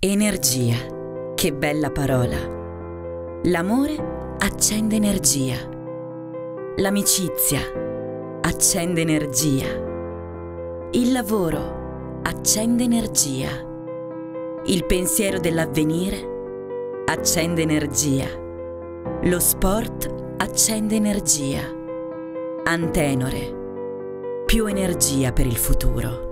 Energia. Che bella parola. L'amore accende energia. L'amicizia accende energia. Il lavoro accende energia. Il pensiero dell'avvenire accende energia. Lo sport accende energia. Antenore. Più energia per il futuro.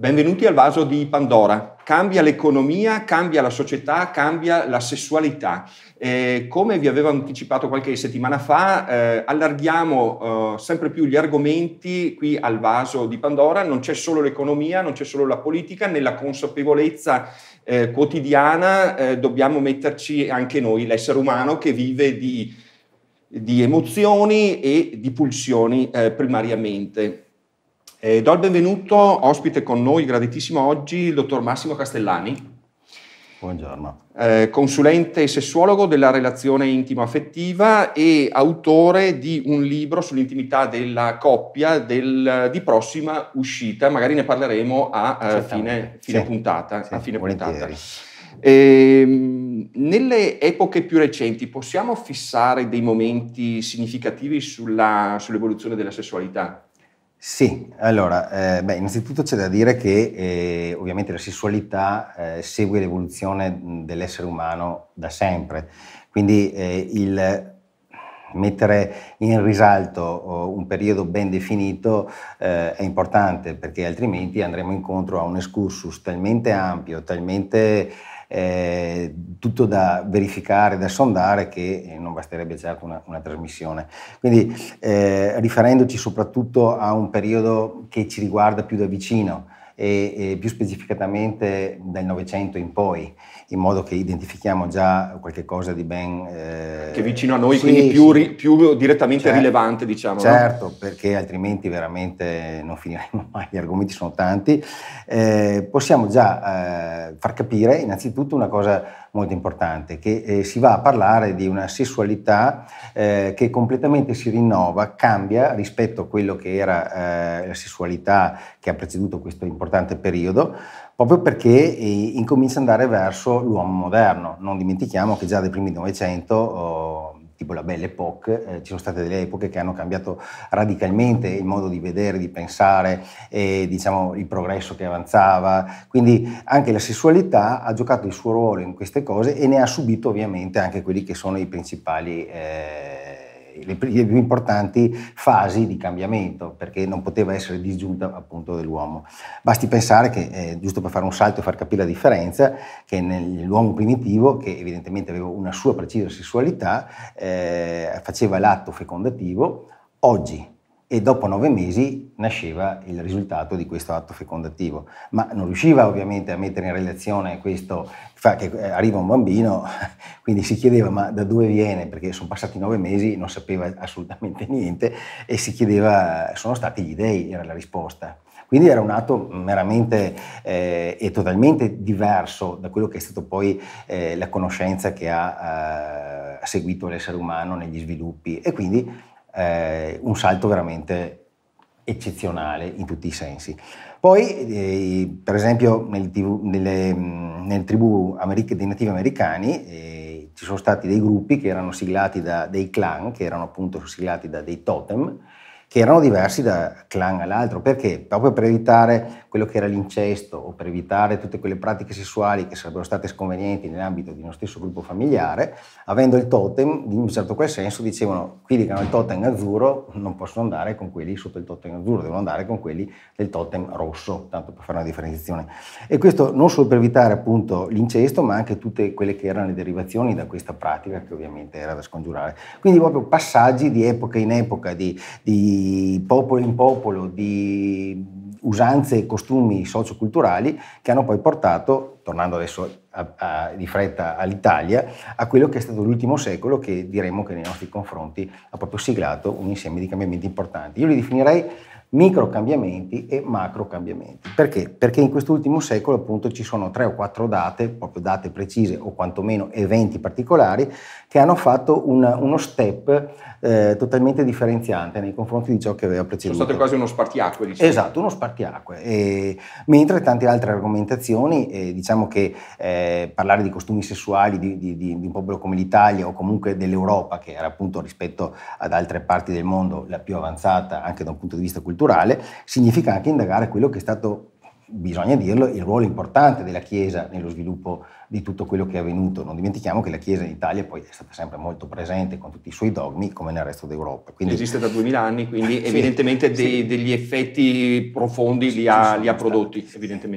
Benvenuti al vaso di Pandora. Cambia l'economia, cambia la società, cambia la sessualità. E eh, come vi avevo anticipato qualche settimana fa, eh, allarghiamo eh, sempre più gli argomenti qui al vaso di Pandora. Non c'è solo l'economia, non c'è solo la politica, nella consapevolezza eh, quotidiana eh, dobbiamo metterci anche noi, l'essere umano che vive di, di emozioni e di pulsioni eh, primariamente. Eh, do il benvenuto, ospite con noi, graditissimo oggi, il dottor Massimo Castellani. Buongiorno. Eh, consulente sessuologo della relazione intimo-affettiva e autore di un libro sull'intimità della coppia del, eh, di prossima uscita, magari ne parleremo a, eh, fine, fine sì. puntata. Sì, a fine puntata. Eh, nelle epoche più recenti possiamo fissare dei momenti significativi sulla, sull'evoluzione della sessualità? Sì, allora, eh, beh, innanzitutto c'è da dire che eh, ovviamente la sessualità eh, segue l'evoluzione dell'essere umano da sempre, quindi eh, il mettere in risalto oh, un periodo ben definito eh, è importante perché altrimenti andremo incontro a un excursus talmente ampio, talmente eh, tutto da verificare, da sondare, che eh, non basterebbe certo una, una trasmissione. Quindi eh, riferendoci soprattutto a un periodo che ci riguarda più da vicino e, e più specificatamente dal Novecento in poi, in modo che identifichiamo già qualche cosa di ben... Eh, che vicino a noi, sì, quindi più, sì. ri, più direttamente certo, rilevante, diciamo. Certo, no? perché altrimenti veramente non finiremo mai, gli argomenti sono tanti. Eh, possiamo già eh, far capire innanzitutto una cosa molto importante, che eh, si va a parlare di una sessualità eh, che completamente si rinnova, cambia rispetto a quello che era eh, la sessualità che ha preceduto questo importante periodo, proprio perché eh, incomincia ad andare verso l'uomo moderno. Non dimentichiamo che già dai primi Novecento oh, tipo la Belle Époque, eh, ci sono state delle epoche che hanno cambiato radicalmente il modo di vedere, di pensare e diciamo, il progresso che avanzava. Quindi anche la sessualità ha giocato il suo ruolo in queste cose e ne ha subito ovviamente anche quelli che sono i principali. Eh, le più importanti fasi di cambiamento, perché non poteva essere disgiunta appunto dell'uomo. Basti pensare che, eh, giusto per fare un salto e far capire la differenza, che nell'uomo primitivo, che evidentemente aveva una sua precisa sessualità, eh, faceva l'atto fecondativo, oggi e dopo nove mesi nasceva il risultato di questo atto fecondativo, ma non riusciva ovviamente a mettere in relazione questo, fa che eh, arriva un bambino, quindi si chiedeva ma da dove viene, perché sono passati nove mesi, non sapeva assolutamente niente e si chiedeva, sono stati gli dei, era la risposta. Quindi era un atto meramente eh, e totalmente diverso da quello che è stato poi eh, la conoscenza che ha eh, seguito l'essere umano negli sviluppi e quindi eh, un salto veramente eccezionale in tutti i sensi. Poi, eh, per esempio, nel nelle, nelle, tribù americ- dei nativi americani eh, ci sono stati dei gruppi che erano siglati da dei clan, che erano appunto siglati da dei totem, che erano diversi da clan all'altro. Perché? Proprio per evitare quello che era l'incesto o per evitare tutte quelle pratiche sessuali che sarebbero state sconvenienti nell'ambito di uno stesso gruppo familiare, avendo il totem, in un certo quel senso, dicevano quelli che hanno il totem azzurro non possono andare con quelli sotto il totem azzurro, devono andare con quelli del totem rosso, tanto per fare una differenziazione. E questo non solo per evitare appunto l'incesto, ma anche tutte quelle che erano le derivazioni da questa pratica che ovviamente era da scongiurare. Quindi proprio passaggi di epoca in epoca, di, di popolo in popolo, di usanze e costumi socioculturali che hanno poi portato, tornando adesso a, a, di fretta all'Italia, a quello che è stato l'ultimo secolo che diremmo che nei nostri confronti ha proprio siglato un insieme di cambiamenti importanti. Io li definirei micro cambiamenti e macro cambiamenti. Perché? Perché in quest'ultimo secolo appunto ci sono tre o quattro date, proprio date precise o quantomeno eventi particolari, che hanno fatto un, uno step eh, totalmente differenziante nei confronti di ciò che aveva preceduto. Sono state quasi uno spartiacque, diciamo. Esatto, uno spartiacque. E, mentre tante altre argomentazioni, eh, diciamo che eh, parlare di costumi sessuali di, di, di, un popolo come l'Italia o comunque dell'Europa, che era appunto rispetto ad altre parti del mondo la più avanzata anche da un punto di vista culturale, significa anche indagare quello che è stato bisogna dirlo, il ruolo importante della Chiesa nello sviluppo di tutto quello che è avvenuto. Non dimentichiamo che la Chiesa in Italia poi è stata sempre molto presente con tutti i suoi dogmi, come nel resto d'Europa. Quindi, Esiste da 2000 anni, quindi sì, evidentemente dei, sì. degli effetti profondi li ha, li ha prodotti,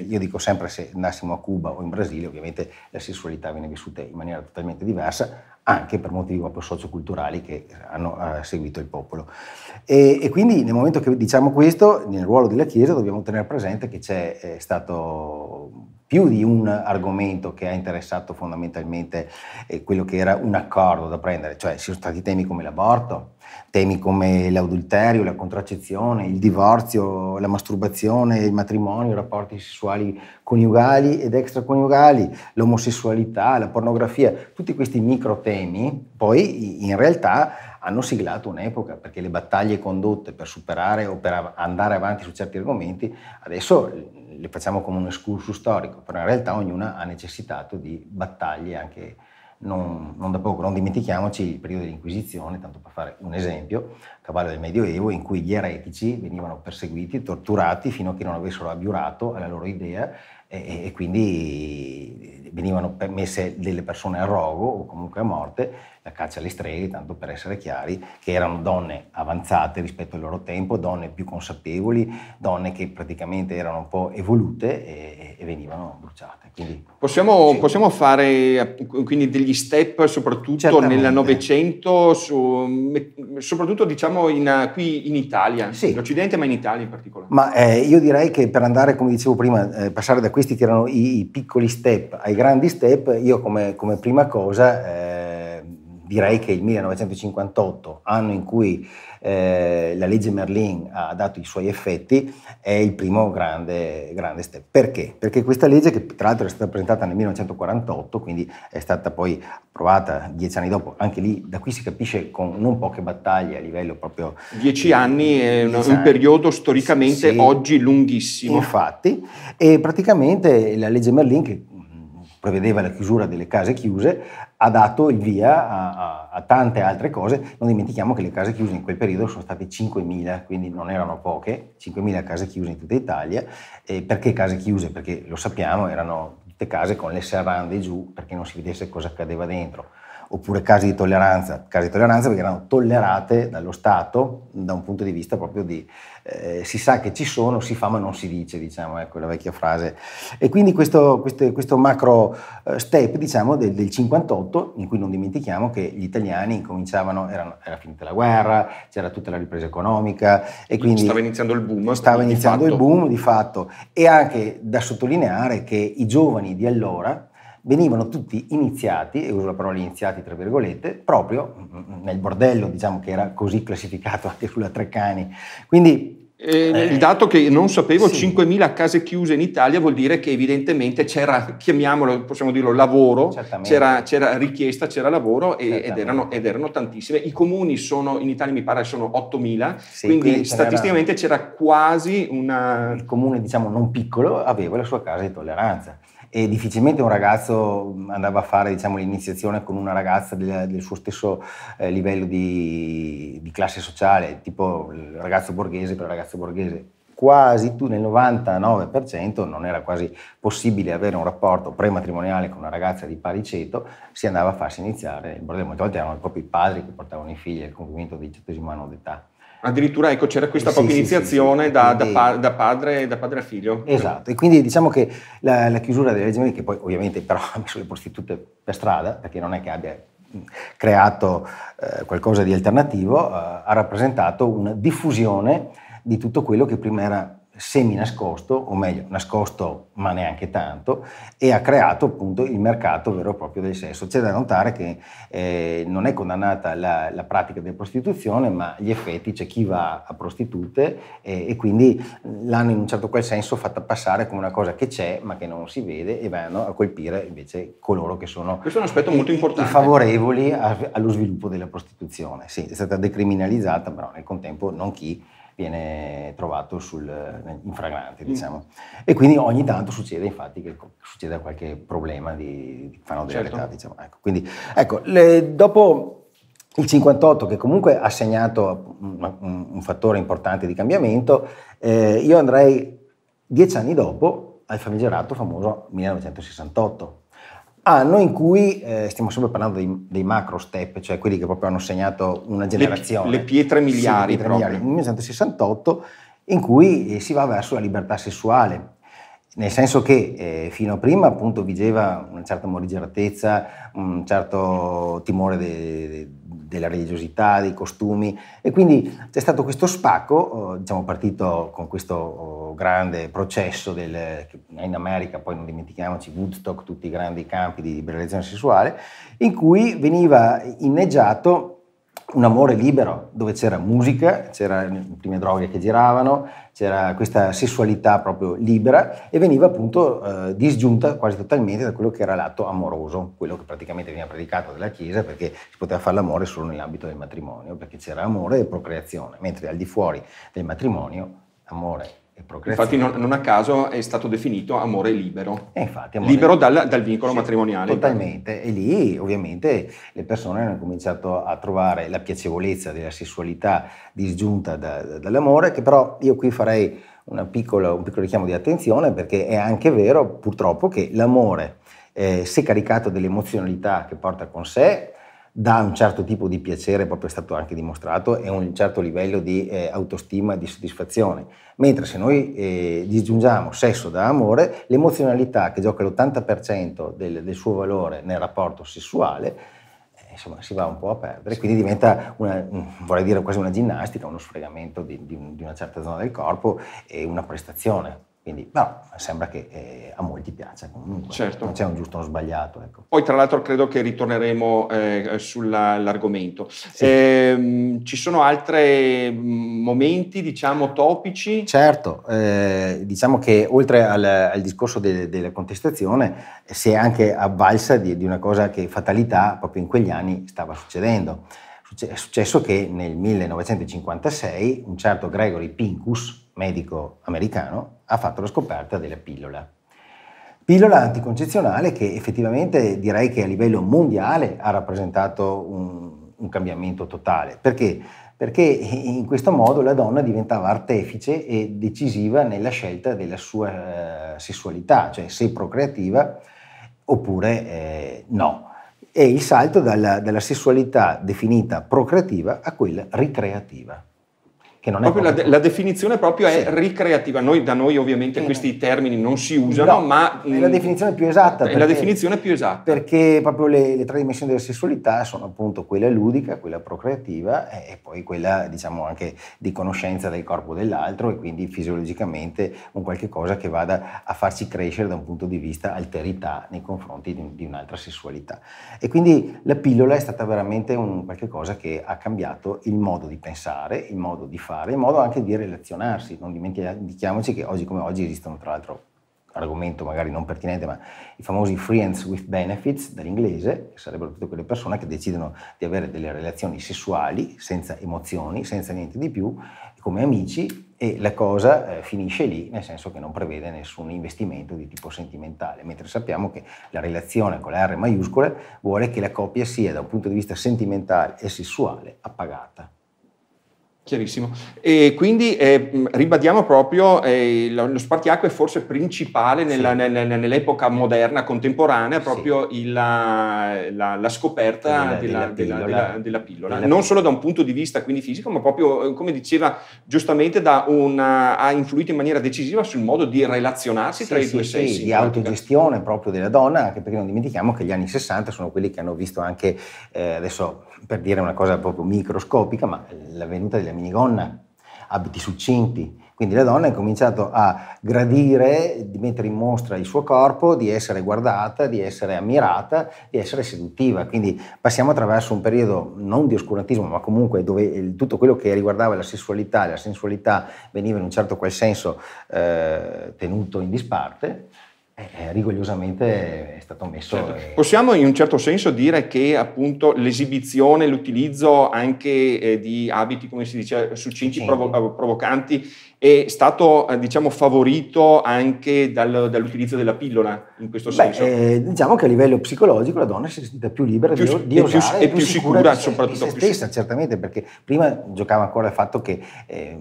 Io dico sempre se andassimo a Cuba o in Brasile, ovviamente la sessualità viene vissuta in maniera totalmente diversa, anche per motivi proprio socioculturali che hanno eh, seguito il popolo. E, e, quindi nel momento che diciamo questo, nel ruolo della Chiesa dobbiamo tenere presente che c'è eh, stato più di un argomento che ha interessato fondamentalmente eh, quello che era un accordo da prendere, cioè ci sono stati temi come l'aborto, temi come l'adulterio, la contraccezione, il divorzio, la masturbazione, il matrimonio, i rapporti sessuali coniugali ed extraconiugali, l'omosessualità, la pornografia, tutti questi micro temi poi in realtà hanno siglato un'epoca, perché le battaglie condotte per superare o per andare avanti su certi argomenti, adesso le facciamo come un escursus storico, però in realtà ognuna ha necessitato di battaglie anche non, non da poco. Non dimentichiamoci il periodo dell'Inquisizione, tanto per fare un esempio, a cavallo del Medioevo, in cui gli eretici venivano perseguiti, torturati fino a che non avessero abiurato alla loro idea e, e quindi venivano messe delle persone a rogo o comunque a morte la caccia alle streghe, tanto per essere chiari, che erano donne avanzate rispetto al loro tempo, donne più consapevoli, donne che praticamente erano un po' evolute e, e venivano bruciate. Quindi, possiamo, sì. possiamo, fare eh, quindi degli step soprattutto Certamente. nel Novecento, soprattutto diciamo in, qui in Italia, sì. in Occidente ma in Italia in particolare. Ma eh, io direi che per andare, come dicevo prima, eh, passare da questi che erano i, i, piccoli step ai grandi step, io come, come prima cosa... Eh, direi che il 1958, anno in cui eh, la legge Merlin ha dato i suoi effetti, è il primo grande, grande step. Perché? Perché questa legge, che tra l'altro è stata presentata nel 1948, quindi è stata poi approvata dieci anni dopo, anche lì da qui si capisce con non poche battaglie a livello proprio... Dieci anni è un, un periodo storicamente sì, oggi lunghissimo. Infatti, e praticamente la legge Merlin, che mm, prevedeva la chiusura delle case chiuse, ha dato il via a, a, a, tante altre cose. Non dimentichiamo che le case chiuse in quel periodo sono state 5.000, quindi non erano poche, 5.000 case chiuse in tutta Italia. E perché case chiuse? Perché lo sappiamo, erano tutte case con le serrande giù perché non si vedesse cosa accadeva dentro oppure casi di tolleranza, casi di tolleranza perché erano tollerate dallo Stato da un punto di vista proprio di eh, si sa che ci sono, si fa ma non si dice, diciamo, ecco la vecchia frase. E quindi questo, questo, questo macro eh, step diciamo, del, del, 58, in cui non dimentichiamo che gli italiani cominciavano, erano, era finita la guerra, c'era tutta la ripresa economica e quindi... Stava iniziando il boom. Stava iniziando fatto. il boom di fatto e anche da sottolineare che i giovani di allora, venivano tutti iniziati, e uso la parola iniziati tra virgolette, proprio mm, mm, mm, nel bordello, diciamo che era così classificato anche sulla Treccani. Quindi eh, eh il dato che non sapevo, sì. 5.000 case chiuse in Italia vuol dire che evidentemente c'era, chiamiamolo, possiamo dirlo, lavoro, c'era, c'era, richiesta, c'era lavoro e, ed, erano, ed, erano, tantissime. I comuni sono, in Italia mi pare sono 8.000, sì, quindi, statisticamente c'era... c'era quasi una... Il comune, diciamo, non piccolo aveva la sua casa di tolleranza e difficilmente un ragazzo mm, andava a fare diciamo, l'iniziazione con una ragazza del, del suo stesso eh, livello di, di, classe sociale, tipo il ragazzo borghese per il ragazzo borghese. Quasi tu nel 99% non era quasi possibile avere un rapporto prematrimoniale con una ragazza di pari ceto, si andava a farsi iniziare il bordello. Molte volte erano proprio i padri che portavano i figli al compimento del diciottesimo anno d'età. Addirittura ecco, c'era questa sì, propria sì, iniziazione sì, da, quindi... da, da, padre, da, padre, a figlio. Esatto, e quindi diciamo che la, la chiusura delle legioni, che poi ovviamente però ha messo le prostitute per strada, perché non è che abbia mm, creato eh, qualcosa di alternativo, eh, ha rappresentato una diffusione di tutto quello che prima era semi nascosto, o meglio nascosto ma neanche tanto, e ha creato appunto il mercato vero e proprio del sesso. C'è da notare che eh, non è condannata la, la, pratica della prostituzione, ma gli effetti, c'è chi va a prostitute eh, e quindi l'hanno in un certo qual senso fatta passare come una cosa che c'è ma che non si vede e vanno a colpire invece coloro che sono... Questo è un aspetto molto importante. ...favorevoli a, allo sviluppo della prostituzione. Sì, è stata decriminalizzata, però nel contempo non chi viene trovato sul, eh, in fragrante, mm. diciamo. Mm. E quindi ogni tanto succede infatti che succeda qualche problema di, di fanodeleta, certo. diciamo. Ecco, quindi, ecco le, dopo il 58 che comunque ha segnato un, mm, un, mm, un fattore importante di cambiamento, eh, io andrei dieci anni dopo al famigerato famoso 1968 anno in cui eh, stiamo sempre parlando dei, dei, macro step, cioè quelli che proprio hanno segnato una generazione. Le, le pietre miliari. Sì, le pietre miliari. Nel 1968 in cui eh, si va verso la libertà sessuale nel senso che eh, fino a prima appunto vigeva una certa morigeratezza, un certo timore de, de, della religiosità, dei costumi e quindi c'è stato questo spacco, oh, diciamo partito con questo oh, grande processo del, in America, poi non dimentichiamoci Woodstock, tutti i grandi campi di liberazione sessuale, in cui veniva inneggiato un amore libero dove c'era musica, c'erano le prime droghe che giravano, c'era questa sessualità proprio libera e veniva appunto eh, disgiunta quasi totalmente da quello che era l'atto amoroso, quello che praticamente veniva predicato dalla Chiesa perché si poteva fare l'amore solo nell'ambito del matrimonio, perché c'era amore e procreazione, mentre al di fuori del matrimonio amore Infatti non, non, a caso è stato definito amore libero. E eh, infatti, amore libero dal, dal vincolo sì, matrimoniale. Totalmente. E lì ovviamente le persone hanno cominciato a trovare la piacevolezza della sessualità disgiunta da, da, dall'amore, che però io qui farei piccola, un piccolo richiamo di attenzione perché è anche vero purtroppo che l'amore, eh, se caricato dell'emozionalità che porta con sé, dà un certo tipo di piacere, proprio è stato anche dimostrato, e un certo livello di eh, autostima e di soddisfazione. Mentre se noi eh, disgiungiamo sesso da amore, l'emozionalità che gioca l'80% del, del suo valore nel rapporto sessuale, eh, insomma, si va un po' a perdere, quindi diventa una, vorrei dire quasi una ginnastica, uno sfregamento di, di, di una certa zona del corpo e una prestazione. Quindi, però sembra che eh, a molti piaccia comunque, certo. non c'è un giusto o sbagliato. Ecco. Poi tra l'altro credo che ritorneremo eh, sull'argomento. Sì. Eh, ci sono altri mm, momenti, diciamo, topici? Certo, eh, diciamo che oltre al, al discorso de, della contestazione si è anche avvalsa di, di una cosa che fatalità proprio in quegli anni stava succedendo. È successo che nel 1956 un certo Gregory Pincus, medico americano, ha fatto la scoperta della pillola. Pillola anticoncezionale che effettivamente direi che a livello mondiale ha rappresentato un, un cambiamento totale. Perché? Perché in questo modo la donna diventava artefice e decisiva nella scelta della sua eh, sessualità, cioè se procreativa oppure eh, no. È il salto dalla, dalla sessualità definita procreativa a quella ricreativa che non è... Proprio la, de- la, definizione proprio è sì. ricreativa, noi, da noi ovviamente questi termini non si usano, no, ma... È la mm, definizione più esatta. È perché, la definizione più esatta. Perché proprio le, le, tre dimensioni della sessualità sono appunto quella ludica, quella procreativa e poi quella diciamo anche di conoscenza del corpo dell'altro e quindi fisiologicamente un qualche cosa che vada a farci crescere da un punto di vista alterità nei confronti di, di un'altra sessualità. E quindi la pillola è stata veramente un qualche cosa che ha cambiato il modo di pensare, il modo di fare fare, in modo anche di relazionarsi. Non dimentichiamoci che oggi come oggi esistono, tra l'altro, argomento magari non pertinente, ma i famosi friends with benefits dall'inglese, che sarebbero tutte quelle persone che decidono di avere delle relazioni sessuali senza emozioni, senza niente di più, come amici e la cosa eh, finisce lì, nel senso che non prevede nessun investimento di tipo sentimentale, mentre sappiamo che la relazione con le R maiuscole vuole che la coppia sia da un punto di vista sentimentale e sessuale appagata. Chiarissimo. E quindi eh, ribadiamo proprio eh, lo spartiacque è forse principale nella, sì. nel, nell'epoca moderna, contemporanea, proprio sì. il, la, la, scoperta della, della, della, della pillola. Non pillola. solo da un punto di vista quindi fisico, ma proprio, eh, come diceva giustamente, una, ha influito in maniera decisiva sul modo di relazionarsi sì, tra i due sessi. Sì, di autogestione proprio della donna, anche perché non dimentichiamo che gli anni 60 sono quelli che hanno visto anche, eh, adesso per dire una cosa proprio microscopica, ma la venuta degli delle minigonna, abiti succinti. Quindi la donna ha cominciato a gradire di mettere in mostra il suo corpo, di essere guardata, di essere ammirata, di essere seduttiva. Quindi passiamo attraverso un periodo non di oscurantismo, ma comunque dove tutto quello che riguardava la sessualità e la sensualità veniva in un certo qual senso eh, tenuto in disparte eh, eh rigorosamente è stato messo. Certo. E... Eh. Possiamo in un certo senso dire che appunto l'esibizione, l'utilizzo anche eh, di abiti, come si dice, succinti, provo- eh, provocanti è stato eh, diciamo, favorito anche dal, dall'utilizzo della pillola in questo Beh, senso? Eh, diciamo che a livello psicologico la donna si è sentita più libera più, di, di E più, più, più sicura, sicura di, soprattutto di se stessa, più certamente, perché prima giocava ancora il fatto che eh,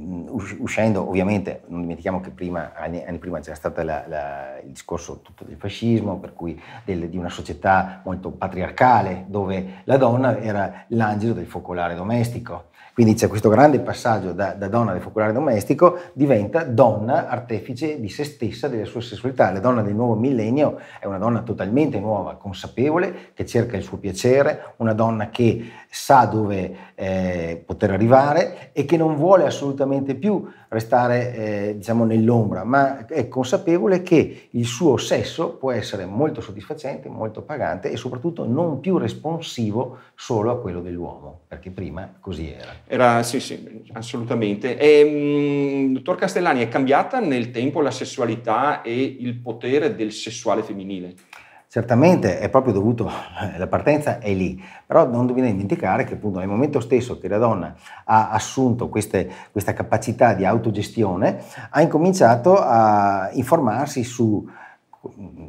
uscendo, ovviamente, non dimentichiamo che prima, anni, anni prima c'era stato la, la, il discorso tutto del fascismo, per cui del, di una società molto patriarcale, dove la donna era l'angelo del focolare domestico quindi c'è questo grande passaggio da, da donna del focolare domestico, diventa donna artefice di se stessa, della sua sessualità. La donna del nuovo millennio è una donna totalmente nuova, consapevole, che cerca il suo piacere, una donna che sa dove eh, poter arrivare e che non vuole assolutamente più restare eh, diciamo nell'ombra, ma è consapevole che il suo sesso può essere molto soddisfacente, molto pagante e soprattutto non più responsivo solo a quello dell'uomo, perché prima così era. Era, sì, sì, assolutamente. E, ehm, mh, dottor Castellani, è cambiata nel tempo la sessualità e il potere del sessuale femminile? Certamente è proprio dovuto, la partenza è lì, però non dobbiamo dimenticare che appunto nel momento stesso che la donna ha assunto queste, questa capacità di autogestione, ha incominciato a informarsi su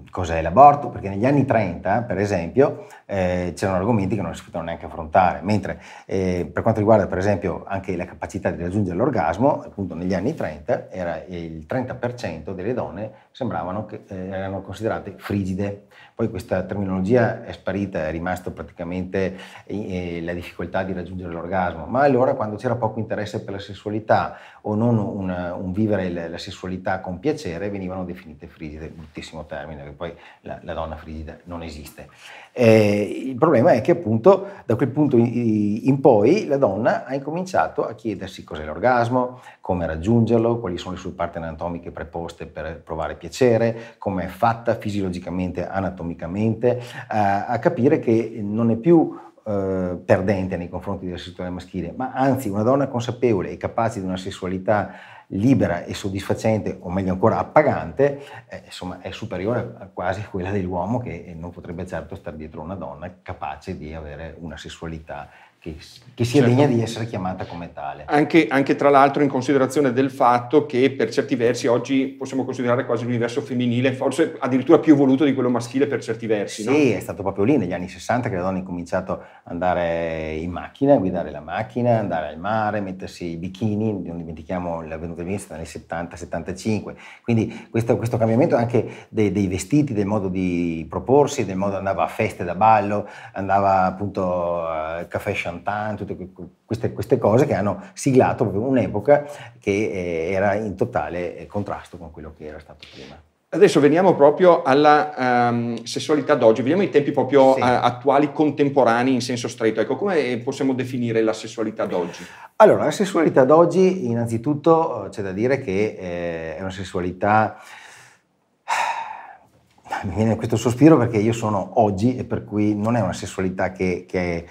cos'è l'aborto, perché negli anni 30, per esempio, eh, c'erano argomenti che non si potevano neanche affrontare, mentre eh, per quanto riguarda per esempio anche la capacità di raggiungere l'orgasmo, appunto negli anni 30 era il 30% delle donne sembravano che eh, erano considerate frigide. Poi questa terminologia è sparita, è rimasta praticamente eh, la difficoltà di raggiungere l'orgasmo, ma allora quando c'era poco interesse per la sessualità o non un, un vivere la sessualità con piacere, venivano definite frigide, bruttissimo termine, che poi la, la donna frigida non esiste. Eh, il problema è che appunto da quel punto in, in poi la donna ha incominciato a chiedersi cos'è l'orgasmo, come raggiungerlo, quali sono le sue parti anatomiche preposte per provare piacere, come è fatta fisiologicamente, anatomicamente, eh, a capire che non è più eh, perdente nei confronti della sessualità maschile, ma anzi una donna consapevole e capace di una sessualità libera e soddisfacente, o meglio ancora appagante, eh, insomma è superiore a quasi a quella dell'uomo che non potrebbe certo stare dietro una donna capace di avere una sessualità che, che sia certo. degna di essere chiamata come tale. Anche, anche, tra l'altro in considerazione del fatto che per certi versi oggi possiamo considerare quasi l'universo femminile, forse addirittura più evoluto di quello maschile per certi versi. Sì, no? è stato proprio lì negli anni 60 che le donne hanno cominciato ad andare in macchina, guidare la macchina, andare al mare, mettersi i bikini, non dimentichiamo l'avvenuta vista nel 70-75. Quindi questo, questo, cambiamento anche dei, dei, vestiti, del modo di proporsi, del modo andava a feste da ballo, andava appunto a caffè Chanel Chantan, tutte queste, queste, cose che hanno siglato un'epoca che eh, era in totale eh, contrasto con quello che era stato prima. Adesso veniamo proprio alla um, sessualità d'oggi, vediamo i tempi proprio sì. a, eh, attuali, contemporanei in senso stretto. Ecco, come possiamo definire la sessualità d'oggi? Allora, la sessualità d'oggi innanzitutto c'è da dire che eh, è una sessualità mi viene questo sospiro perché io sono oggi e per cui non è una sessualità che, che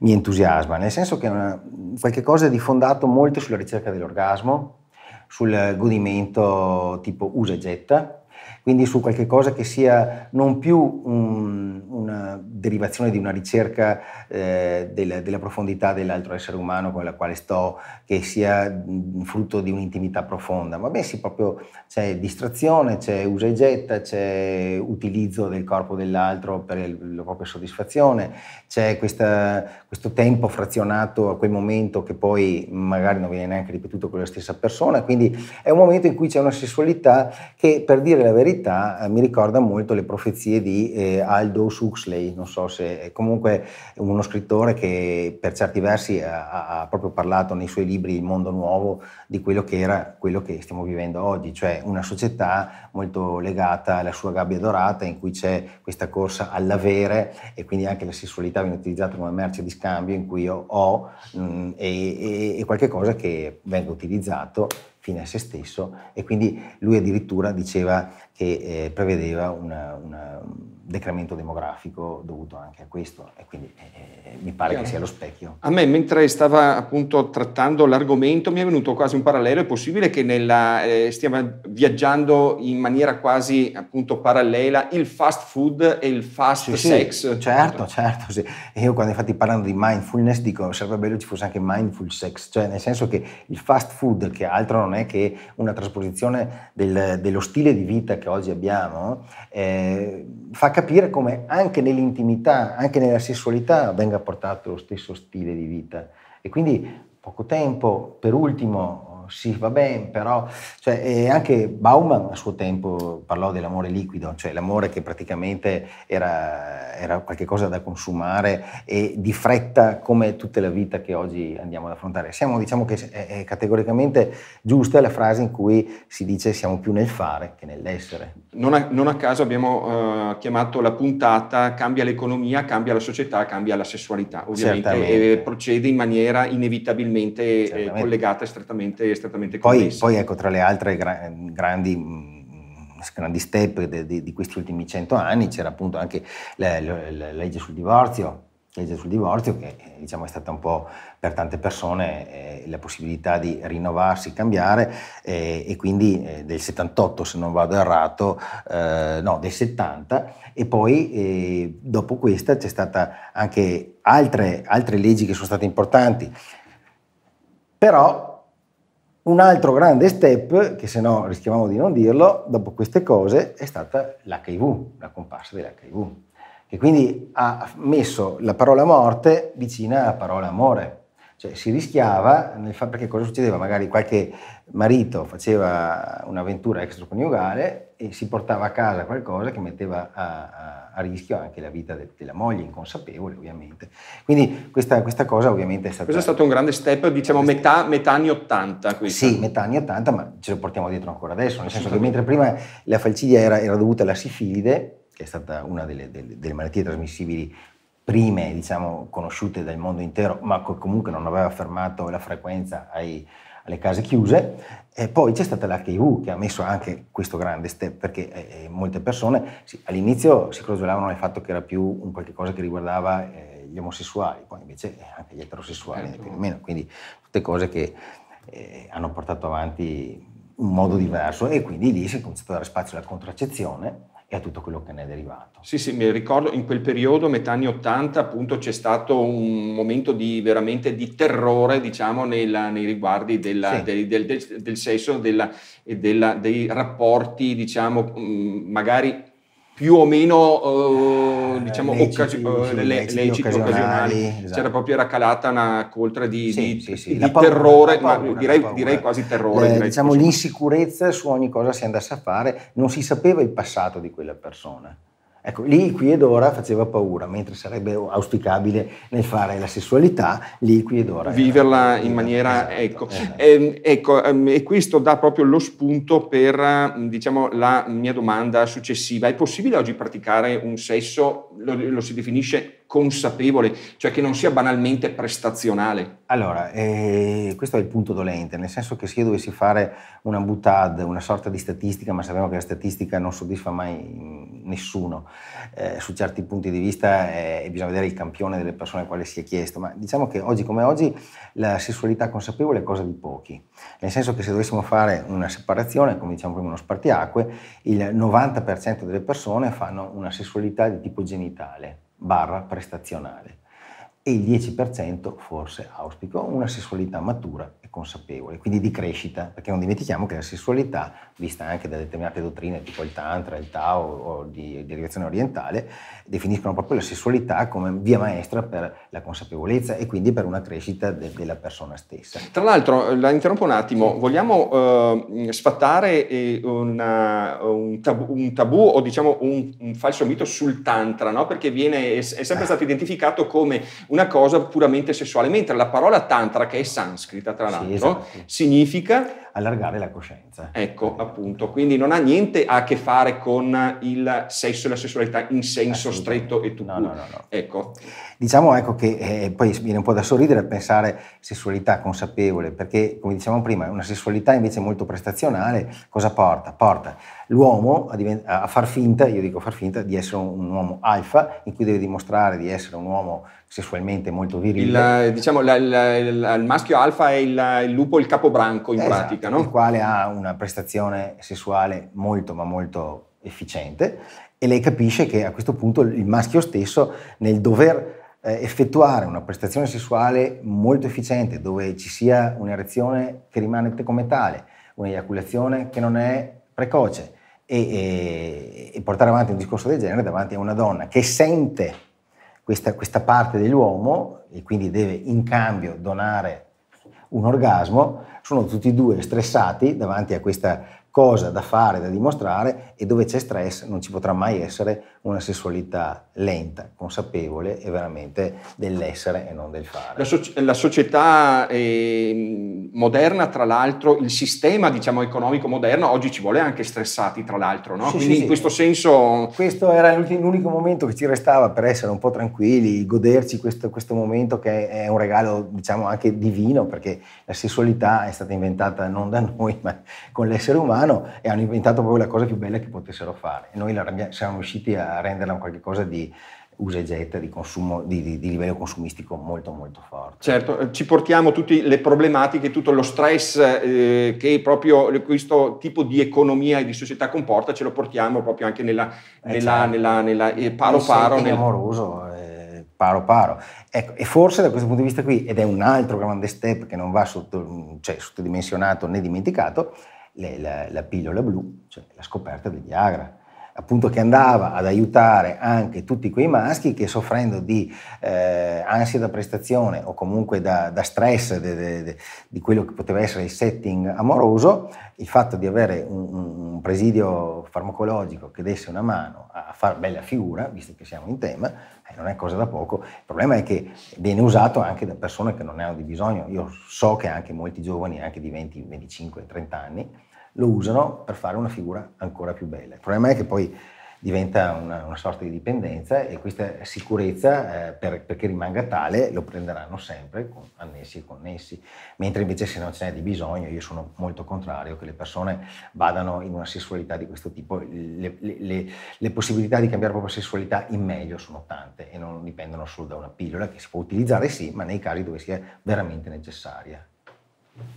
mi entusiasma, nel senso che è una, qualche cosa di fondato molto sulla ricerca dell'orgasmo, sul godimento tipo usa e getta, quindi su qualche cosa che sia non più un, una derivazione di una ricerca eh, della, della, profondità dell'altro essere umano con la quale sto, che sia mm, frutto di un'intimità profonda, ma bensì proprio c'è distrazione, c'è usa e getta, c'è utilizzo del corpo dell'altro per la propria soddisfazione, c'è questa, questo tempo frazionato a quel momento che poi magari non viene neanche ripetuto con la stessa persona, quindi è un momento in cui c'è una sessualità che per dire la verità etichetta eh, mi ricorda molto le profezie di eh, Aldo Huxley, non so se è comunque uno scrittore che per certi versi ha, ha, proprio parlato nei suoi libri Il mondo nuovo di quello che era quello che stiamo vivendo oggi, cioè una società molto legata alla sua gabbia dorata in cui c'è questa corsa all'avere e quindi anche la sessualità viene utilizzata come merce di scambio in cui io ho mh, mm, e, e, e qualche cosa che venga utilizzato fine a se stesso e quindi lui addirittura diceva che eh, prevedeva una, una decremento demografico dovuto anche a questo e quindi eh, eh mi pare Chiaro. che sia lo specchio. A me mentre stava appunto trattando l'argomento mi è venuto quasi un parallelo, è possibile che nella, eh, stiamo viaggiando in maniera quasi appunto parallela il fast food e il fast sì, sex? Sì, certo, certo, sì. Io quando infatti parlando di mindfulness dico sarebbe bello ci fosse anche mindful sex, cioè nel senso che il fast food che altro non è che una trasposizione del, dello stile di vita che oggi abbiamo eh, fa capire come anche nell'intimità, anche nella sessualità venga portato lo stesso stile di vita. E quindi poco tempo, per ultimo, sì, va bene, però... Cioè, anche Bauman a suo tempo parlò dell'amore liquido, cioè l'amore che praticamente era, era qualcosa da consumare e di fretta come tutta la vita che oggi andiamo ad affrontare. Siamo, diciamo che è categoricamente giusta la frase in cui si dice siamo più nel fare che nell'essere. Non a, non a caso abbiamo eh, chiamato la puntata Cambia l'economia, cambia la società, cambia la sessualità, ovviamente, Certamente. e procede in maniera inevitabilmente eh, collegata e strettamente strettamente connessi. Poi, poi ecco, tra le altre gra- grandi mm, grandi step de, de, di questi ultimi cento anni, c'era appunto anche la, la, la legge sul divorzio, legge sul divorzio che eh, diciamo, è stata un po' per tante persone eh, la possibilità di rinnovarsi, cambiare eh, e quindi eh, del 78 se non vado errato, eh, no del 70 e poi eh, dopo questa c'è stata anche altre, altre leggi che sono state importanti, però un altro grande step, che se no rischiavamo di non dirlo, dopo queste cose è stata l'HIV, la comparsa dell'HIV, che quindi ha messo la parola morte vicina alla parola amore. Cioè, si rischiava, nel fa- perché cosa succedeva? Magari qualche marito faceva un'avventura extraconiugale e si portava a casa qualcosa che metteva a, a, a rischio anche la vita de- della moglie, inconsapevole ovviamente. Quindi questa, questa, cosa ovviamente è stata... Questo è stato un grande step, diciamo metà, metà anni 80. Questa. Sì, metà anni 80, ma ce lo portiamo dietro ancora adesso, nel senso che mentre prima la falcidia era, era dovuta alla sifilide, che è stata una delle, delle, delle malattie trasmissibili prime diciamo, conosciute dal mondo intero, ma comunque non aveva fermato la frequenza ai, alle case chiuse. E poi c'è stata l'HIV che ha messo anche questo grande step, perché eh, eh molte persone sì, all'inizio si crogiolavano del fatto che era più un qualche cosa che riguardava eh, gli omosessuali, poi invece eh, anche gli eterosessuali, certo. meno. quindi tutte cose che eh, hanno portato avanti un modo diverso e quindi lì si è cominciato a dare spazio alla contraccezione e a tutto quello che ne è derivato. Sì, sì, mi ricordo in quel periodo, metà anni 80, appunto c'è stato un momento di, veramente di terrore, diciamo, nella, nei riguardi della, sì. del, del, del, del, sesso e dei rapporti, diciamo, mm, magari più o meno eh, diciamo, legiti, occasi- eh, legiti, legiti, occasionali. occasionali. Esatto. C'era proprio racalata una coltra di, sì, di, sì, sì. di paura, terrore, paura, ma direi, direi, quasi terrore. Eh, direi diciamo l'insicurezza su ogni cosa si andasse a fare, non si sapeva il passato di quella persona. Ecco, lì qui ed ora faceva paura, mentre sarebbe auspicabile nel fare la sessualità, lì qui ed ora. Viverla in maniera, esatto, ecco, esatto. E, ehm, ecco, ehm, e questo dà proprio lo spunto per, mm, diciamo, la mia domanda successiva. È possibile oggi praticare un sesso, lo, lo si definisce consapevole, cioè che non sia banalmente prestazionale? Allora, eh, questo è il punto dolente, nel senso che se io dovessi fare una butade, una sorta di statistica, ma sappiamo che la statistica non soddisfa mai nessuno, eh, su certi punti di vista eh, bisogna vedere il campione delle persone a quale si è chiesto, ma diciamo che oggi come oggi la sessualità consapevole è cosa di pochi, nel senso che se dovessimo fare una separazione, come diciamo prima uno spartiacque, il 90% delle persone fanno una sessualità di tipo genitale barra prestazionale e il 10% forse auspico una sessualità matura e consapevole, quindi di crescita, perché non dimentichiamo che la sessualità, vista anche da determinate dottrine tipo il Tantra, il Tao o di derivazione orientale, definiscono proprio la sessualità come via maestra per la consapevolezza e quindi per una crescita de- della persona stessa. Tra l'altro, eh, la interrompo un attimo, sì. vogliamo ehm, eh, sfatare una, un, tabù, un, tabù, o diciamo un, un, falso mito sul tantra, no? perché viene, è, è sempre ah. stato identificato come una cosa puramente sessuale, mentre la parola tantra, che è sanscrita tra l'altro, sì, esatto. significa allargare la coscienza. Ecco, appunto, quindi non ha niente a che fare con il sesso e la sessualità in senso stretto e tutto. No, no, no, no. Ecco. Diciamo ecco che eh, poi viene un po' da sorridere pensare sessualità consapevole, perché come dicevamo prima, una sessualità invece molto prestazionale cosa porta? Porta l'uomo a, divent- a far finta, io dico far finta, di essere un uomo alfa, in cui deve dimostrare di essere un uomo sessualmente molto virile. Il, eh, diciamo, la, la, la, il maschio alfa è il, il, lupo, il capobranco in esatto, pratica, no? Il quale ha una prestazione sessuale molto ma molto efficiente e lei capisce che a questo punto il maschio stesso nel dover eh, effettuare una prestazione sessuale molto efficiente, dove ci sia un'erezione che rimane come tale, un'eiaculazione che non è precoce e, e, e, portare avanti un discorso del genere davanti a una donna che sente questa, questa parte dell'uomo e quindi deve in cambio donare un orgasmo, sono tutti e due stressati davanti a questa cosa da fare, da dimostrare e dove c'è stress non ci potrà mai essere una sessualità lenta, consapevole e veramente dell'essere e non del fare. La, so- la società eh, moderna, tra l'altro, il sistema diciamo, economico moderno oggi ci vuole anche stressati, tra l'altro, no? sì, quindi sì, in questo senso... Questo era l'unico momento che ci restava per essere un po' tranquilli, goderci questo, questo momento che è un regalo diciamo anche divino perché la sessualità è stata inventata non da noi ma con l'essere umano e hanno inventato proprio la cosa più bella che potessero fare e noi siamo riusciti a renderla un qualcosa di usa e getta di, consumo, di, di, di, livello consumistico molto molto forte. Certo, eh, ci portiamo tutte le problematiche, tutto lo stress eh, che proprio questo tipo di economia e di società comporta, ce lo portiamo proprio anche nella, eh, nella, eh, nella, nella eh, paro paro. Nel... amoroso, eh, paro paro. Ecco, e forse da questo punto di vista qui, ed è un altro grande step che non va sotto, cioè, sottodimensionato né dimenticato, la, la pillola blu, cioè la scoperta del Viagra appunto che andava ad aiutare anche tutti quei maschi che soffrendo di eh, ansia da prestazione o comunque da, da stress de, de, de, di quello che poteva essere il setting amoroso, il fatto di avere un, un presidio farmacologico che desse una mano a far bella figura, visto che siamo in tema, eh, non è cosa da poco. Il problema è che viene usato anche da persone che non ne hanno di bisogno. Io so che anche molti giovani, anche di 20, 25, 30 anni, lo usano per fare una figura ancora più bella. Il problema è che poi diventa una, una sorta di dipendenza e questa sicurezza, eh, per, perché rimanga tale, lo prenderanno sempre con, annessi e connessi. Mentre invece se non ce n'è di bisogno, io sono molto contrario che le persone vadano in una sessualità di questo tipo. Le, le, le, le possibilità di cambiare la propria sessualità in meglio sono tante e non dipendono solo da una pillola che si può utilizzare sì, ma nei casi dove sia veramente necessaria.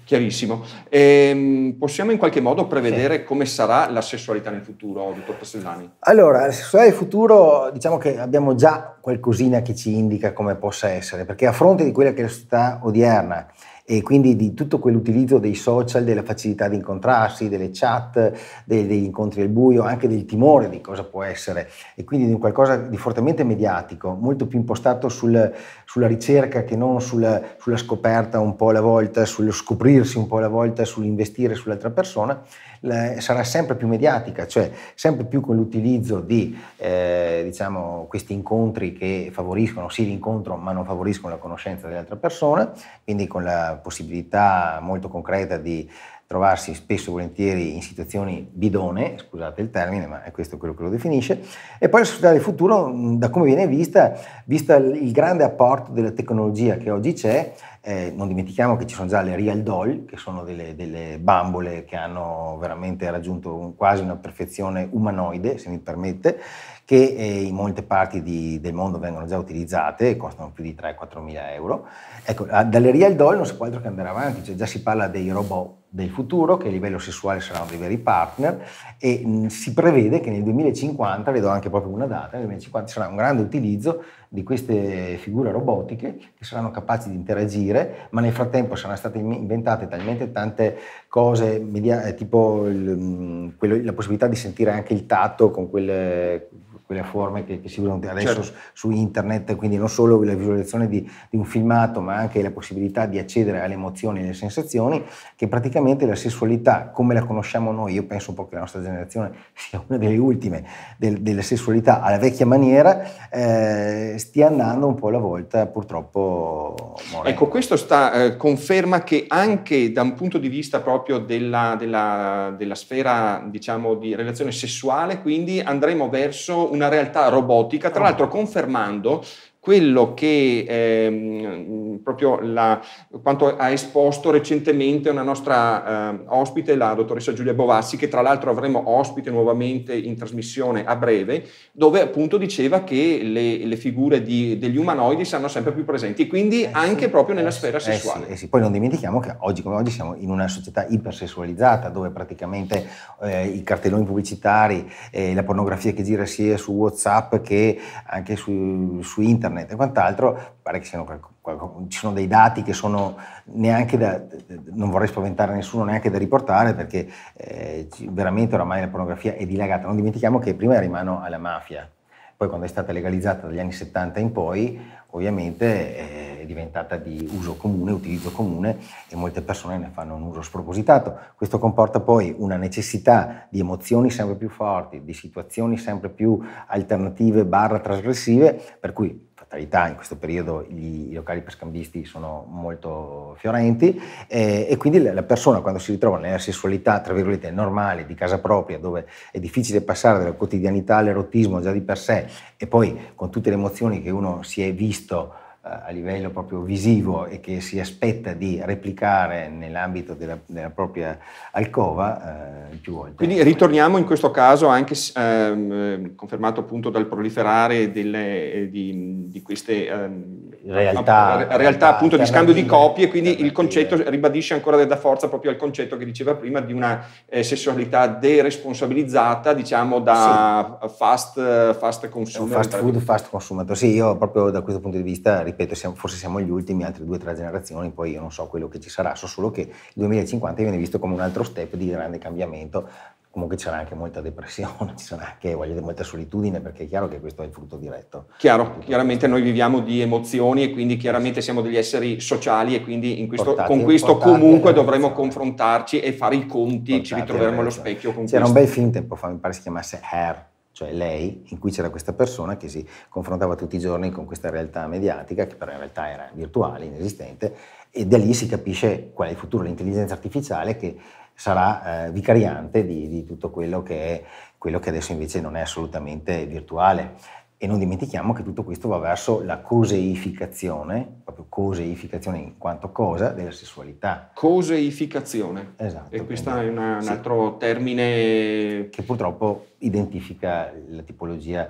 Chiarissimo. E ehm, possiamo in qualche modo prevedere sì. come sarà la sessualità nel futuro, dottor Castellani? Allora, la sessualità nel futuro diciamo che abbiamo già qualcosina che ci indica come possa essere, perché a fronte di quella che è la società odierna e quindi di tutto quell'utilizzo dei social, della facilità di incontrarsi, delle chat, dei, degli incontri al buio, anche del timore di cosa può essere e quindi di qualcosa di fortemente mediatico, molto più impostato sul, sulla ricerca che non sulla, sulla scoperta un po' alla volta, sullo scoprirsi un po' alla volta, sull'investire sull'altra persona, sarà sempre più mediatica, cioè sempre più con l'utilizzo di eh, diciamo, questi incontri che favoriscono sì l'incontro ma non favoriscono la conoscenza dell'altra persona, quindi con la possibilità molto concreta di trovarsi spesso e volentieri in situazioni bidone, scusate il termine, ma è questo quello che lo definisce, e poi la società del futuro, mm, da come viene vista, vista il grande apporto della tecnologia che oggi c'è, eh, non dimentichiamo che ci sono già le Real Doll, che sono delle, delle bambole che hanno veramente raggiunto un, quasi una perfezione umanoide, se mi permette, che eh, in molte parti di, del mondo vengono già utilizzate e costano più di 3-4 mila euro. Ecco, dalle real doll non si può altro che andare avanti, cioè già si parla dei robot del futuro che a livello sessuale saranno dei veri partner e mh, mm, si prevede che nel 2050, vedo anche proprio una data, nel 2050 sarà un grande utilizzo di queste figure robotiche che saranno capaci di interagire, ma nel frattempo saranno state inventate talmente tante cose, media, eh, tipo il, mh, mm, quello, la possibilità di sentire anche il tatto con quelle quelle forme che, che si vedono adesso certo. su internet, quindi non solo la visualizzazione di, di, un filmato, ma anche la possibilità di accedere alle emozioni e alle sensazioni, che praticamente la sessualità come la conosciamo noi, io penso un po' che la nostra generazione sia una delle ultime del, della sessualità alla vecchia maniera, eh, stia andando un po' alla volta purtroppo. Morendo. Ecco, questo sta, eh, conferma che anche da un punto di vista proprio della, della, della sfera diciamo, di relazione sessuale, quindi andremo verso un una realtà robotica, tra ah. l'altro confermando quello che ehm, proprio la, quanto ha esposto recentemente una nostra eh, ospite, la dottoressa Giulia Bovassi, che tra l'altro avremo ospite nuovamente in trasmissione a breve, dove appunto diceva che le, le figure di, degli umanoidi saranno sempre più presenti, quindi eh anche proprio nella eh sfera eh sì, sessuale. Sì, Poi non dimentichiamo che oggi come oggi siamo in una società ipersessualizzata, dove praticamente eh, i cartelloni pubblicitari, eh, la pornografia che gira sia su WhatsApp che anche su, su internet, internet e quant'altro, pare che siano, ci sono dei dati che sono neanche da, non vorrei spaventare nessuno, neanche da riportare perché eh, veramente oramai la pornografia è dilagata. Non dimentichiamo che prima era in mano alla mafia, poi quando è stata legalizzata dagli anni 70 in poi, ovviamente eh, è diventata di uso comune, utilizzo comune e molte persone ne fanno un uso spropositato. Questo comporta poi una necessità di emozioni sempre più forti, di situazioni sempre più alternative barra trasgressive, per cui realtà in questo periodo gli, i locali per scambisti sono molto fiorenti eh, e quindi la persona quando si ritrova nella sessualità tra virgolette normale di casa propria dove è difficile passare dalla quotidianità all'erotismo già di per sé e poi con tutte le emozioni che uno si è visto eh, a livello proprio visivo e che si aspetta di replicare nell'ambito della, della propria alcova eh, più volte. Quindi ritorniamo in questo caso anche ehm, eh, confermato appunto dal proliferare delle, eh, di, di, queste ehm, realtà, realtà, realtà, appunto di scambio di copie, quindi il concetto ribadisce ancora da forza proprio al concetto che diceva prima di una eh, sessualità deresponsabilizzata diciamo da sì. fast, fast consumer. Fast food, fast consumato, sì io proprio da questo punto di vista ripeto, siamo, forse siamo gli ultimi, altre due o tre generazioni, poi io non so quello che ci sarà, so solo che il 2050 viene visto come un altro step di grande cambiamento, comunque c'era anche molta depressione, ci sarà anche voglio dire, molta solitudine perché è chiaro che questo è il frutto diretto. Chiaro, frutto chiaramente diretto. noi viviamo di emozioni e quindi chiaramente siamo degli esseri sociali e quindi in questo, portati, con questo comunque dovremo confrontarci e fare i conti, portati, ci ritroveremo allo specchio con C'era questo. un bel film tempo fa, mi pare si chiamasse Hair, cioè lei, in cui c'era questa persona che si confrontava tutti i giorni con questa realtà mediatica, che però in realtà era virtuale, inesistente, e da lì si capisce qual è il futuro dell'intelligenza artificiale che sarà eh, vicariante di, di tutto quello che, è, quello che adesso invece non è assolutamente virtuale. E non dimentichiamo che tutto questo va verso la coseificazione, proprio coseificazione in quanto cosa, della sessualità. Coseificazione. Esatto. E questo è una, un altro termine... Che purtroppo identifica la tipologia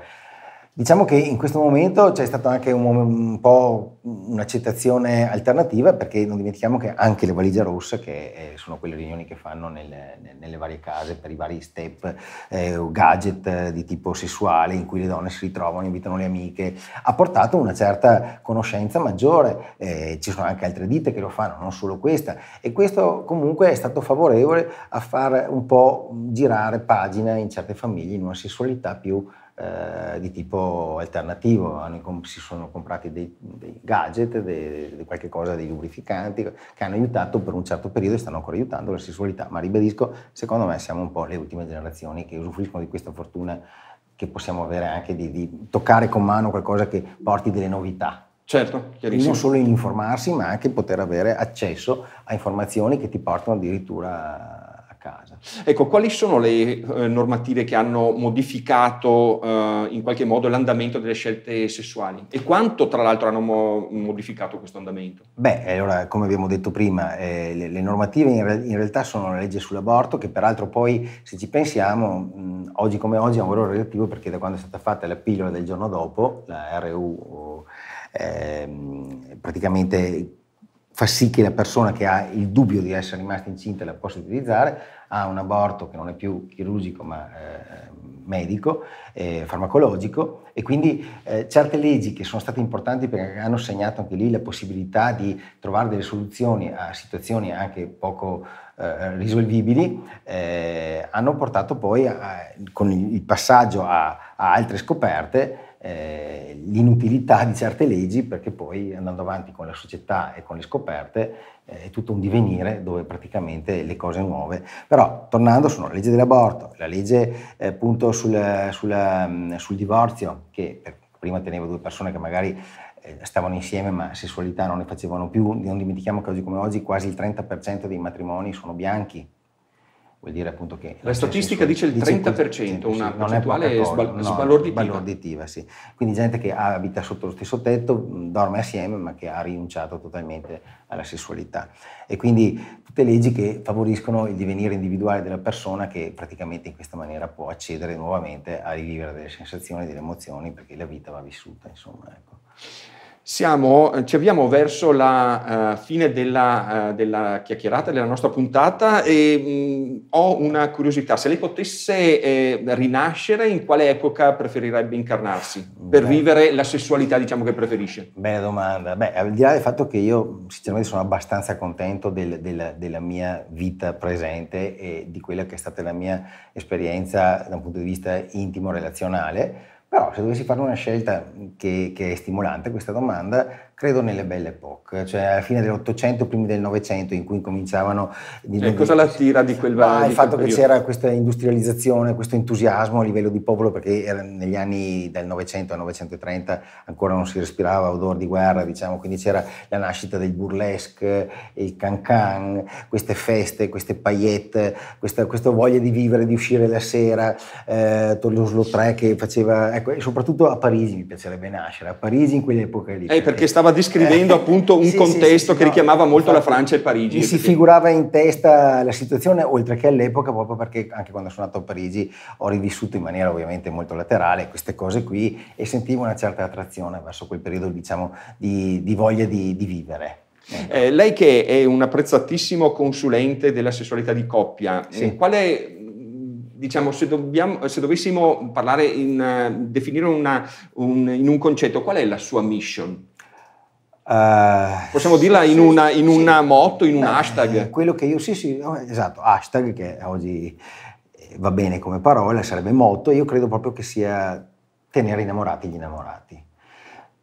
Diciamo che in questo momento c'è stata anche un, un po' un'accettazione alternativa perché non dimentichiamo che anche le valigie rosse, che eh, sono quelle riunioni che fanno nelle, nelle varie case per i vari step eh, gadget di tipo sessuale in cui le donne si ritrovano, invitano le amiche, ha portato una certa conoscenza maggiore, eh, ci sono anche altre ditte che lo fanno, non solo questa e questo comunque è stato favorevole a far un po' girare pagina in certe famiglie in una sessualità più eh, di tipo alternativo, si sono comprati dei, dei gadget, dei, dei qualche cosa, dei lubrificanti che hanno aiutato per un certo periodo e stanno ancora aiutando la sessualità, ma ribadisco, secondo me siamo un po' le ultime generazioni che usufruiscono di questa fortuna che possiamo avere anche di, di toccare con mano qualcosa che porti delle novità. Certo, chiarissimo. Non solo in informarsi, ma anche poter avere accesso a informazioni che ti portano addirittura A casa. Ecco, quali sono le eh, normative che hanno modificato eh, in qualche modo l'andamento delle scelte sessuali e quanto tra l'altro hanno mo- modificato questo andamento? Beh, eh, allora, come abbiamo detto prima, eh, le, le, normative in, re- in, realtà sono la legge sull'aborto che peraltro poi, se ci pensiamo, mh, oggi come oggi ha un valore relativo perché da quando è stata fatta la pillola del giorno dopo, la RU... Ehm, praticamente fa sì che la persona che ha il dubbio di essere rimasta incinta la possa utilizzare, ha un aborto che non è più chirurgico ma eh, medico, eh, farmacologico e quindi eh, certe leggi che sono state importanti perché hanno segnato anche lì la possibilità di trovare delle soluzioni a situazioni anche poco eh, risolvibili, eh, hanno portato poi a, con il passaggio a, a altre scoperte eh, l'inutilità di certe leggi perché poi andando avanti con la società e con le scoperte eh, è tutto un divenire dove praticamente le cose nuove, però tornando sono la legge dell'aborto, la legge eh, appunto sul, sul, mm, sul, divorzio che prima teneva due persone che magari eh, stavano insieme ma sessualità non ne facevano più, non dimentichiamo che oggi come oggi quasi il 30% dei matrimoni sono bianchi, vuol dire appunto che... La cioè, statistica dice il 30%, dice, una percentuale è sbal- no, sbalorditiva. sì. Quindi gente che abita sotto lo stesso tetto, dorme assieme, ma che ha rinunciato totalmente alla sessualità. E quindi tutte leggi che favoriscono il divenire individuale della persona che praticamente in questa maniera può accedere nuovamente a rivivere delle sensazioni, delle emozioni, perché la vita va vissuta, insomma. Ecco. Siamo, eh, ci avviamo verso la uh, fine della, uh, della, chiacchierata, della nostra puntata e mh, mm, ho una curiosità, se lei potesse eh, rinascere, in quale epoca preferirebbe incarnarsi per Beh. vivere la sessualità diciamo, che preferisce? Bella domanda, Beh, al di là del fatto che io sinceramente sono abbastanza contento del, del, della mia vita presente e di quella che è stata la mia esperienza da un punto di vista intimo, relazionale, però se dovessi fare una scelta che, che è stimolante questa domanda, credo nelle belle epoche, cioè alla fine dell'Ottocento, primi del Novecento, in cui cominciavano... Di, eh, e cosa la tira di quel valore? Ah, il fatto che periodo. c'era questa industrializzazione, questo entusiasmo a livello di popolo, perché negli anni del Novecento al 930 ancora non si respirava odore di guerra, diciamo, quindi c'era la nascita del burlesque, il cancan, queste feste, queste paillette, questa, questa, voglia di vivere, di uscire la sera, eh, Toulouse-Lautrec che faceva... Ecco, e soprattutto a Parigi mi piacerebbe nascere, a Parigi in quell'epoca lì. Eh, perché stava stava descrivendo eh, appunto un sì, contesto sì, che no, richiamava molto infatti, la Francia e Parigi. Mi si figurava in testa la situazione, oltre che all'epoca, proprio perché anche quando sono nato a Parigi ho rivissuto in maniera ovviamente molto laterale queste cose qui e sentivo una certa attrazione verso quel periodo, diciamo, di, di voglia di, di vivere. Ecco. Eh, lei che è un apprezzatissimo consulente della sessualità di coppia, eh, sì. qual è diciamo, se, dobbiamo, se, dovessimo parlare in, uh, definire una, un, in un concetto, qual è la sua mission? Uh, Possiamo dirla in, una, in una moto, in un beh, hashtag? Eh, quello che io, sì, sì, esatto, hashtag che oggi eh, va bene come parola, sarebbe moto, io credo proprio che sia tenere innamorati gli innamorati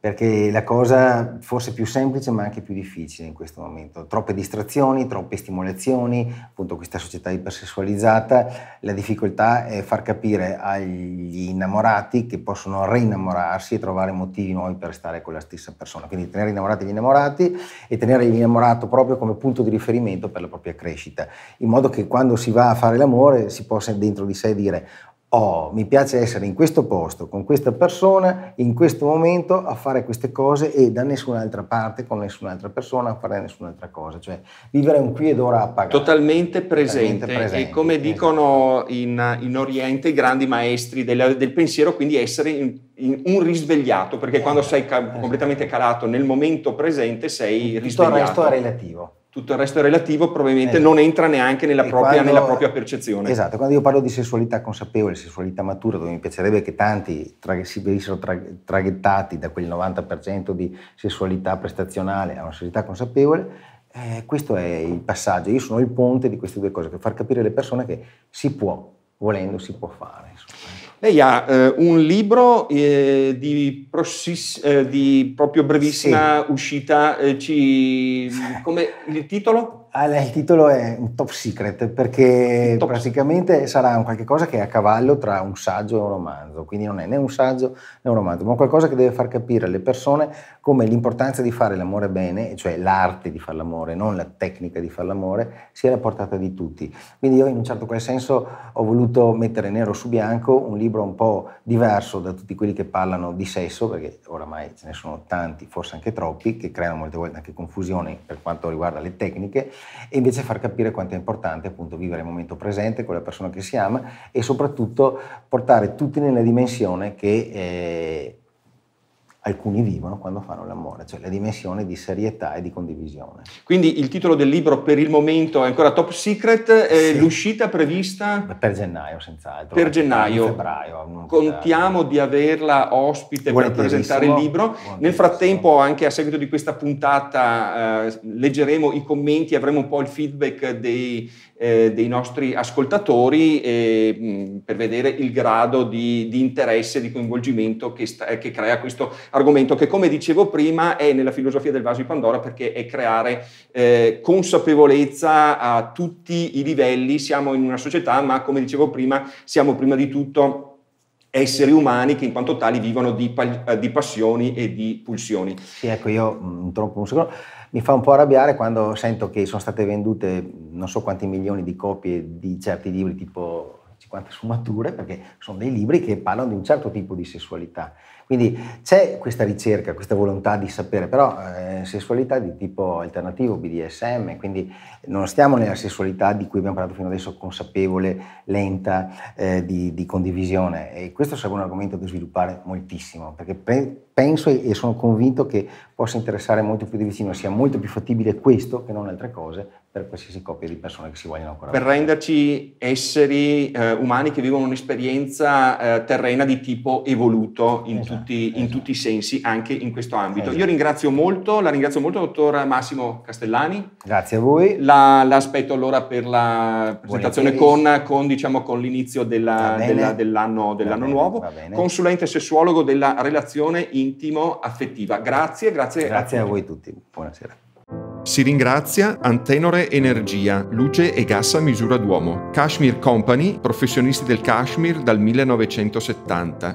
perché la cosa forse più semplice ma anche più difficile in questo momento. Troppe distrazioni, troppe stimolazioni, appunto questa società ipersessualizzata, la difficoltà è far capire agli innamorati che possono reinnamorarsi e trovare motivi nuovi per stare con la stessa persona. Quindi tenere innamorati gli innamorati e tenere l'innamorato proprio come punto di riferimento per la propria crescita, in modo che quando si va a fare l'amore si possa dentro di sé dire oh, mi piace essere in questo posto, con questa persona, in questo momento a fare queste cose e da nessun'altra parte, con nessun'altra persona, a fare nessun'altra cosa. Cioè vivere un qui ed ora appagato. Totalmente presente. Totalmente presente. E come esatto. dicono in, in Oriente i grandi maestri del, del pensiero, quindi essere in, in un risvegliato, perché eh, quando sei ca- eh, completamente calato nel momento presente sei risvegliato. Tutto il resto è relativo tutto il resto è relativo probabilmente esatto. non entra neanche nella propria, quando, nella propria, percezione. Esatto, quando io parlo di sessualità consapevole, sessualità matura, dove mi piacerebbe che tanti tra- si venissero tra- traghettati da quel 90% di sessualità prestazionale a una sessualità consapevole, eh, questo è il passaggio, io sono il ponte di queste due cose, per far capire alle persone che si può, volendo si può fare. Insomma. Lei ha eh, un libro eh, di, prossis, eh, di, proprio brevissima sì. uscita, eh, ci, come il titolo? Ah, il titolo è un top secret perché top. praticamente sarà un qualche cosa che è a cavallo tra un saggio e un romanzo, quindi non è né un saggio né un romanzo, ma qualcosa che deve far capire alle persone come l'importanza di fare l'amore bene, cioè l'arte di fare l'amore, non la tecnica di fare l'amore, sia la portata di tutti. Quindi io in un certo qual senso ho voluto mettere nero su bianco un libro un po' diverso da tutti quelli che parlano di sesso, perché oramai ce ne sono tanti, forse anche troppi, che creano molte volte anche confusione per quanto riguarda le tecniche e invece far capire quanto è importante appunto vivere il momento presente con la persona che si ama e soprattutto portare tutti nella dimensione che... Eh, alcuni vivono quando fanno l'amore, cioè la dimensione di serietà e di condivisione. Quindi il titolo del libro per il momento è ancora top secret, sì. l'uscita prevista? Per gennaio senz'altro. Per gennaio. Febbraio. Contiamo di averla ospite per presentare il libro. Nel frattempo anche a seguito di questa puntata eh, leggeremo i commenti, avremo un po' il feedback dei, eh, dei nostri ascoltatori eh, mh, per vedere il grado di, di interesse, di coinvolgimento che, sta, eh, che, crea questo argomento che come dicevo prima è nella filosofia del vaso di Pandora perché è creare eh, consapevolezza a tutti i livelli, siamo in una società ma come dicevo prima siamo prima di tutto esseri umani che in quanto tali vivono di, eh, di passioni e di pulsioni. Sì, ecco, io interrompo mm, un secondo. Mi fa un po' arrabbiare quando sento che sono state vendute non so quanti milioni di copie di certi libri tipo 50 sfumature, perché sono dei libri che parlano di un certo tipo di sessualità. Quindi c'è questa ricerca, questa volontà di sapere, però eh, sessualità di tipo alternativo, BDSM, quindi non stiamo nella sessualità di cui abbiamo parlato fino adesso, consapevole, lenta, eh, di, di, condivisione. E questo sarebbe un argomento da sviluppare moltissimo, perché pe- penso e sono convinto che possa interessare molto più di vicino, sia molto più fattibile questo che non altre cose, per qualsiasi coppia di persone che si vogliono ancora. Per renderci esseri eh, umani che vivono un'esperienza eh, terrena di tipo evoluto in, esatto, tutti, esatto. in, tutti, i sensi, anche in questo ambito. Esatto. Io ringrazio molto, la ringrazio molto, dottor Massimo Castellani. Grazie a voi. La, aspetto allora per la presentazione con, con, diciamo, con, l'inizio della, della, dell'anno, dell'anno bene, nuovo. Consulente sessuologo della relazione intimo-affettiva. Grazie, grazie. Grazie a, a voi tutti. Buonasera. Si ringrazia Antenore Energia, luce e gas a misura d'uomo, Kashmir Company, professionisti del Kashmir dal 1970,